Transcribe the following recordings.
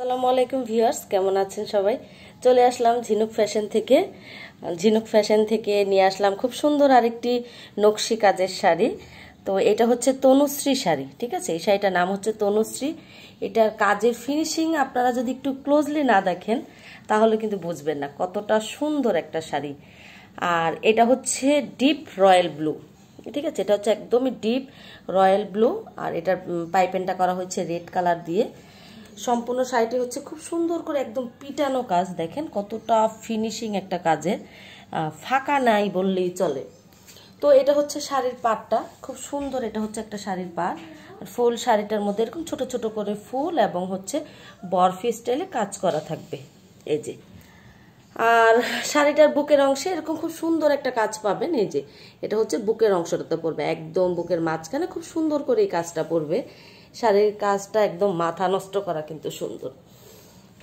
আসসালামু আলাইকুম ভিউয়ার্স কেমন আছেন সবাই চলে আসলাম ঝিনুক ফ্যাশন থেকে ঝিনুক ফ্যাশন থেকে নিয়ে আসলাম খুব সুন্দর আরেকটি নকশি কাজের শাড়ি তো এটা হচ্ছে তনুশ্রী শাড়ি ঠিক আছে এই শাড়িটার নাম হচ্ছে তনুশ্রী এটার কাজের ফিনিশিং আপনারা যদি একটু ক্লোজলি না দেখেন তাহলে কিন্তু বুঝবেন না কতটা সুন্দর একটা শাড়ি আর এটা হচ্ছে ডিপ রয়্যাল ব্লু ঠিক আছে এটা হচ্ছে একদমই ডিপ রয়্যাল ব্লু আর এটার পাইপেনটা করা হয়েছে রেড কালার দিয়ে সম্পূর্ণ শাড়িটি হচ্ছে খুব সুন্দর করে একদম পিটানো কাজ দেখেন কতটা ফিনিশিং একটা কাজের ফাঁকা নাই বললেই চলে তো এটা হচ্ছে শাড়ির পাটটা খুব সুন্দর এটা হচ্ছে একটা শাড়ির পাট ফুল শাড়িটার মধ্যে এরকম ছোট ছোট করে ফুল এবং হচ্ছে বরফি স্টাইলে কাজ করা থাকবে এই যে আর শাড়িটার বুকের অংশে এরকম খুব সুন্দর একটা কাজ পাবে এই যে এটা হচ্ছে বুকের অংশটাতে পড়বে একদম বুকের মাঝখানে খুব সুন্দর করে এই কাজটা পড়বে শাড়ির কাজটা একদম মাথা নষ্ট করা কিন্তু সুন্দর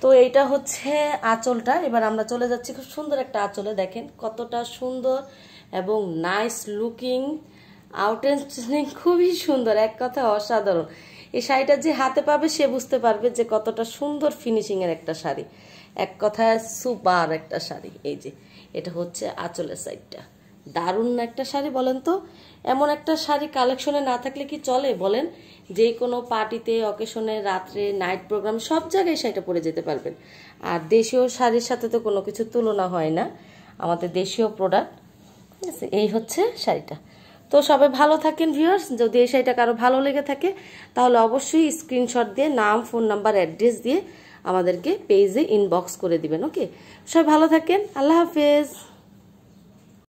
তো এইটা হচ্ছে আঁচলটা এবার আমরা চলে যাচ্ছি খুব সুন্দর একটা আঁচলে দেখেন কতটা সুন্দর এবং নাইস লুকিং আউটেন্সিং খুবই সুন্দর এক কথা অসাধারণ এই শাড়িটা যে হাতে পাবে সে বুঝতে পারবে যে কতটা সুন্দর ফিনিশিংয়ের একটা শাড়ি এক কথায় সুপার একটা শাড়ি এই যে এটা হচ্ছে আঁচলের সাইডটা দারুণ একটা শাড়ি বলেন তো এমন একটা শাড়ি কালেকশনে না থাকলে কি চলে বলেন যে কোনো পার্টিতে অকেশনে রাত্রে নাইট প্রোগ্রাম সব জায়গায় শাড়িটা পরে যেতে পারবেন আর দেশীয় শাড়ির সাথে তো কোনো কিছু তুলনা হয় না আমাদের দেশীয় প্রোডাক্ট ঠিক আছে এই হচ্ছে শাড়িটা তো সবাই ভালো থাকেন ভিউয়ার্স যদি এই শাড়িটা কারো ভালো লেগে থাকে তাহলে অবশ্যই স্ক্রিনশট দিয়ে নাম ফোন নাম্বার অ্যাড্রেস দিয়ে আমাদেরকে পেজে ইনবক্স করে দিবেন ওকে সবাই ভালো থাকেন আল্লাহ হাফেজ